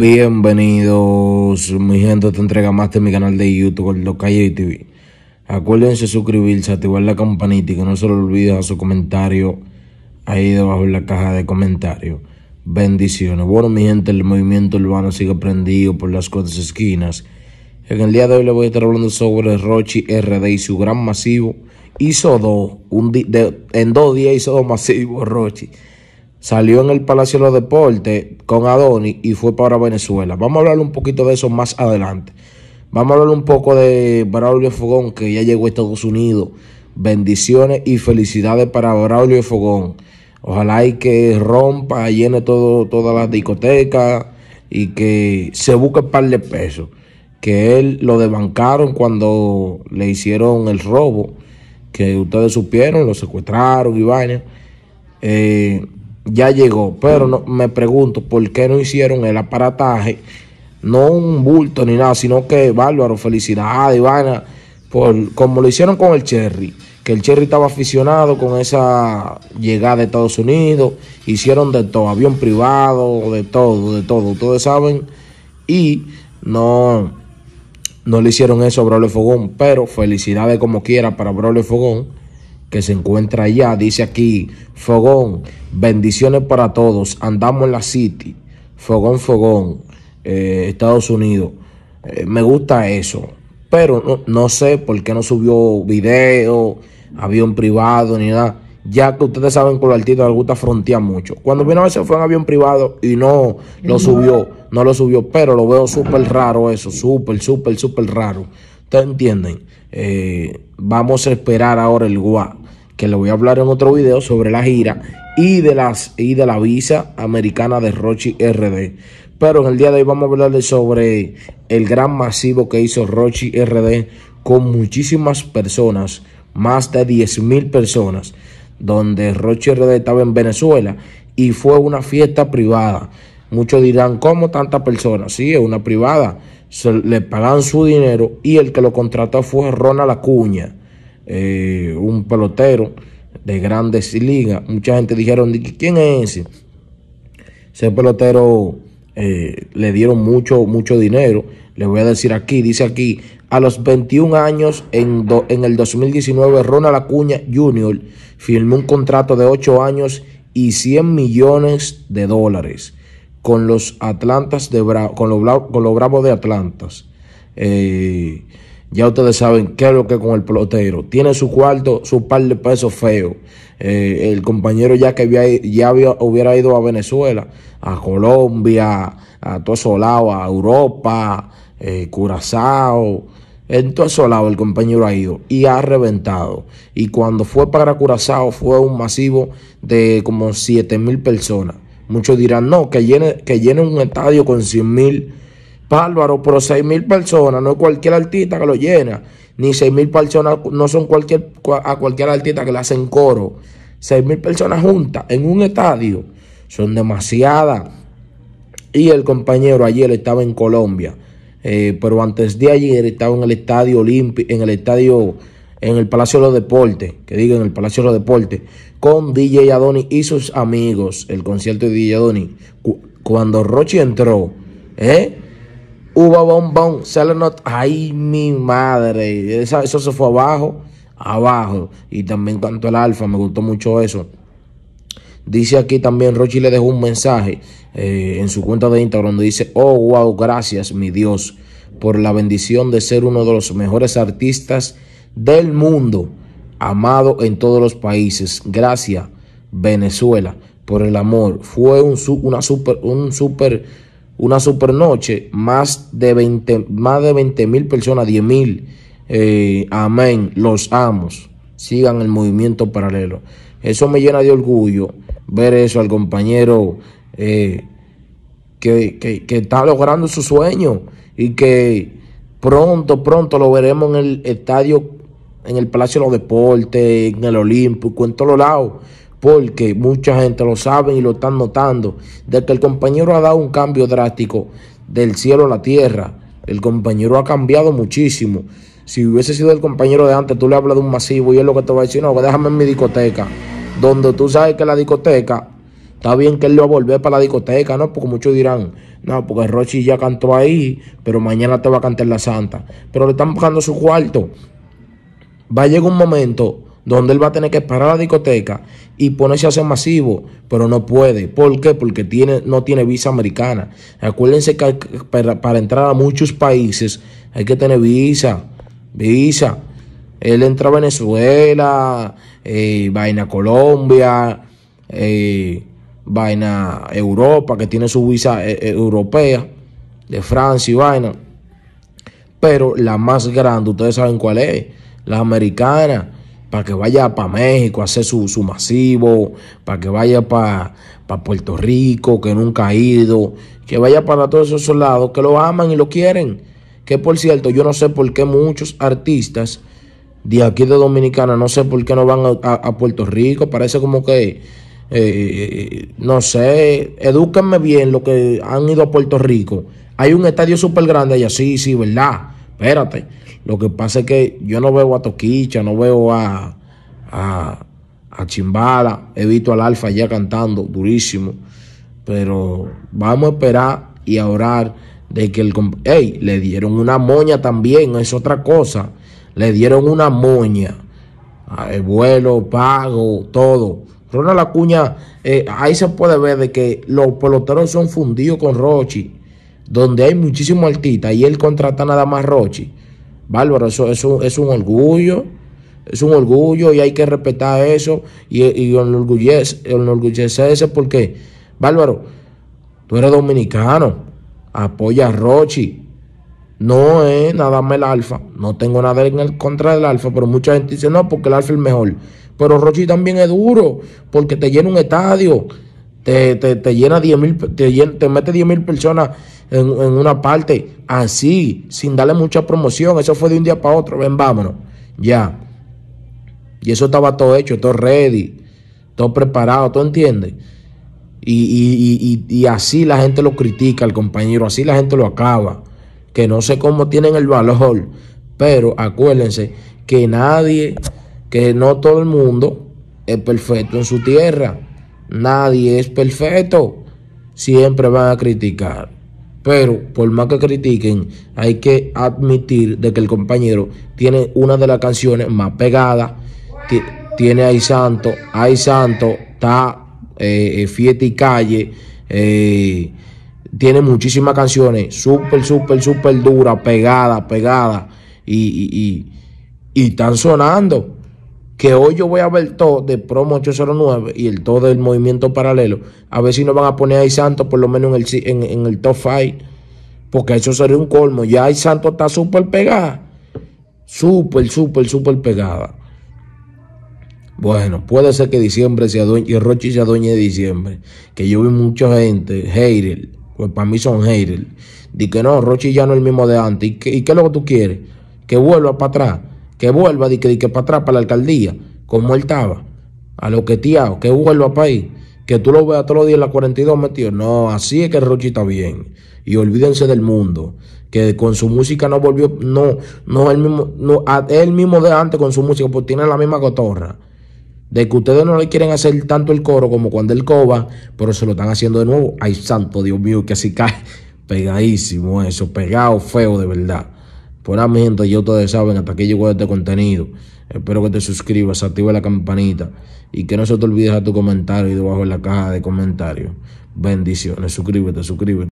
Bienvenidos, mi gente, te entrega más de mi canal de YouTube, el Calle TV. Acuérdense suscribirse, activar la campanita y que no se lo olvide a su comentario ahí debajo en la caja de comentarios. Bendiciones. Bueno, mi gente, el movimiento urbano sigue prendido por las cuatro esquinas. En el día de hoy le voy a estar hablando sobre Rochi RD y su gran masivo. Hizo dos, en dos días hizo dos masivos Rochi salió en el Palacio de los Deportes con Adoni y fue para Venezuela. Vamos a hablar un poquito de eso más adelante. Vamos a hablar un poco de Braulio Fogón, que ya llegó a Estados Unidos. Bendiciones y felicidades para Braulio Fogón. Ojalá y que rompa, llene todo, todas las discotecas y que se busque un par de pesos. Que él lo desbancaron cuando le hicieron el robo. Que ustedes supieron, lo secuestraron y Eh, ya llegó. Pero no, me pregunto por qué no hicieron el aparataje, no un bulto ni nada, sino que bárbaro, felicidad, Ivana, por como lo hicieron con el Cherry. Que el Cherry estaba aficionado con esa llegada de Estados Unidos, hicieron de todo, avión privado, de todo, de todo, ustedes saben, y no, no le hicieron eso a Broly Fogón, pero felicidades como quiera para Broly Fogón que se encuentra allá. Dice aquí, Fogón, bendiciones para todos. Andamos en la City. Fogón, Fogón, eh, Estados Unidos. Eh, me gusta eso. Pero no, sé por qué no subió video, avión privado, ni nada. Ya que ustedes saben que el artistas les gusta frontear mucho. Cuando vino a veces fue un avión privado y no lo subió, no lo subió, pero lo veo súper raro eso, súper, súper, súper raro. ¿Ustedes entienden? Eh, vamos a esperar ahora el guá que le voy a hablar en otro video sobre la gira y de, las, y de la visa americana de Rochi RD. Pero en el día de hoy vamos a hablarles sobre el gran masivo que hizo Rochi RD con muchísimas personas, más de 10.000 personas, donde Rochi RD estaba en Venezuela y fue una fiesta privada. Muchos dirán, ¿cómo tantas personas? Sí, es una privada. Se, le pagan su dinero y el que lo contrató fue Ronald Acuña eh, un pelotero de grandes ligas. Mucha gente dijeron, ¿quién es ese? Ese pelotero eh, le dieron mucho, mucho dinero. Le voy a decir aquí, dice aquí, a los 21 años, en, en el 2019, Ronald Acuña Jr. firmó un contrato de 8 años y 100 millones de dólares con los Atlantas de con los, con los Bravos de Atlantas. Eh, ya ustedes saben qué es lo que es con el pelotero. Tiene su cuarto, su par de pesos feo. Eh, el compañero ya que había, ya había, hubiera ido a Venezuela, a Colombia, a todo a Europa, eh, Curazao. En todo el compañero ha ido y ha reventado. Y cuando fue para Curazao fue un masivo de como 7 mil personas. Muchos dirán, no, que llene, que un estadio con 100 mil pálvaro pero seis mil personas no es cualquier artista que lo llena, ni seis mil personas no son cualquier, a cualquier artista que le hacen coro. seis mil personas juntas en un estadio son demasiadas. Y el compañero ayer estaba en Colombia, eh, pero antes de ayer estaba en el estadio Olímpico, en el estadio en el Palacio de los Deportes, que digan en el Palacio de los Deportes, con DJ Adoni y sus amigos, el concierto de DJ Adoni. cuando Rochi entró, ¿eh? Uva bombón, not. Ay, mi madre. Eso, se fue abajo, abajo. Y también cantó el alfa, me gustó mucho eso. Dice aquí también, Rochi le dejó un mensaje eh, en su cuenta de Instagram donde dice, oh, wow, gracias, mi Dios, por la bendición de ser uno de los mejores artistas del mundo, amado en todos los países. Gracias, Venezuela, por el amor. Fue un, una super, un super una supernoche, más de 20 más de mil personas, 10 mil. Eh, amén, los amos. Sigan el movimiento paralelo. Eso me llena de orgullo ver eso al compañero eh, que, está logrando su sueño y que pronto, pronto lo veremos en el estadio, en el Palacio de los Deportes, en el Olímpico, en todos lados porque mucha gente lo sabe y lo están notando, de que el compañero ha dado un cambio drástico del cielo a la tierra. El compañero ha cambiado muchísimo. Si hubiese sido el compañero de antes, tú le hablas de un masivo y es lo que te va a decir, no, déjame en mi discoteca, donde tú sabes que la discoteca, está bien que él lo va a volver para la discoteca, ¿no? Porque muchos dirán, no, porque Rochi ya cantó ahí, pero mañana te va a cantar la santa. Pero le están buscando su cuarto. Va a llegar un momento donde él va a tener que parar la discoteca y ponerse a hacer masivo, pero no puede. ¿Por qué? Porque tiene, no tiene visa americana. Acuérdense que para, entrar a muchos países hay que tener visa, visa. Él entra a Venezuela, eh, vaina Colombia, eh, vaina Europa, que tiene su visa eh, eh, europea, de Francia y vaina. Pero la más grande, ustedes saben cuál es, la americana para que vaya para México a hacer su, masivo, para que vaya para, Puerto Rico, que nunca ha ido, que vaya para todos esos lados, que lo aman y lo quieren. Que por cierto, yo no sé por qué muchos artistas de aquí de Dominicana, no sé por qué no van a, Puerto Rico, parece como que, eh, eh, no sé, edúquenme bien lo que han ido a Puerto Rico. Hay un estadio súper grande allá, sí, sí, ¿verdad? Espérate. Lo que pasa es que yo no veo a Toquicha, no veo a, a, Chimbala, he visto al Alfa ya cantando durísimo, pero vamos a esperar y a orar de que el... ¡Ey! Le dieron una moña también, es otra cosa. Le dieron una moña. Ah, el vuelo, pago, todo. Ronald Acuña, eh, ahí se puede ver de que los peloteros son fundidos con Rochi, donde hay muchísimos artistas y él contrata nada más Rochi. Bárbaro, eso, es un orgullo. Es un orgullo y hay que respetar eso y, y ese, enorgullecerse porque, Bárbaro, tú eres dominicano, apoya a Rochi. No es nada más el alfa. No tengo nada en contra del alfa, pero mucha gente dice no, porque el alfa es mejor. Pero Rochi también es duro, porque te llena un estadio, te, te, te llena 10 mil, te, mete 10 mil personas en, una parte así, sin darle mucha promoción. Eso fue de un día para otro. Ven, vámonos. Ya. Y eso estaba todo hecho, todo ready, todo preparado, ¿tú entiendes? Y, y, así la gente lo critica al compañero, así la gente lo acaba. Que no sé cómo tienen el valor, pero acuérdense que nadie, que no todo el mundo es perfecto en su tierra. Nadie es perfecto. Siempre van a criticar. Pero por más que critiquen, hay que admitir de que el compañero tiene una de las canciones más pegadas. Tiene Ay Santo, Ay Santo, está eh, eh Fiesta y Calle. Eh, tiene muchísimas canciones súper, súper, súper dura, pegada, pegada y, y están sonando que hoy yo voy a ver todo de promo 809 y el todo del movimiento paralelo, a ver si nos van a poner a Santos por lo menos en el, top 5, porque eso sería un colmo. Ya ahí Santos está súper pegada, súper, súper, súper pegada. Bueno, puede ser que diciembre se adueñe, y Rochi se adueñe de diciembre, que yo vi mucha gente, hater, pues para mí son haters, di que no, Rochi ya no es el mismo de antes, ¿y y qué es lo que tú quieres? Que vuelva para atrás que vuelva y que, para atrás, para la alcaldía, como él estaba, a lo que tía, que vuelva para ahí, que tú lo veas todos los días en la 42 metido. No, así es que Rochi está bien. Y olvídense del mundo, que con su música no volvió, no, no, el mismo, no, el mismo de antes con su música, porque tiene la misma cotorra. De que ustedes no le quieren hacer tanto el coro como cuando el coba, pero se lo están haciendo de nuevo. Ay, santo Dios mío, que así cae. Pegadísimo eso, pegado, feo de verdad por pues ahora mi gente, ya ustedes saben, hasta aquí llegó este contenido. Espero que te suscribas, activa la campanita y que no se te olvide dejar tu comentario ahí debajo en la caja de comentarios. Bendiciones, suscríbete, suscríbete.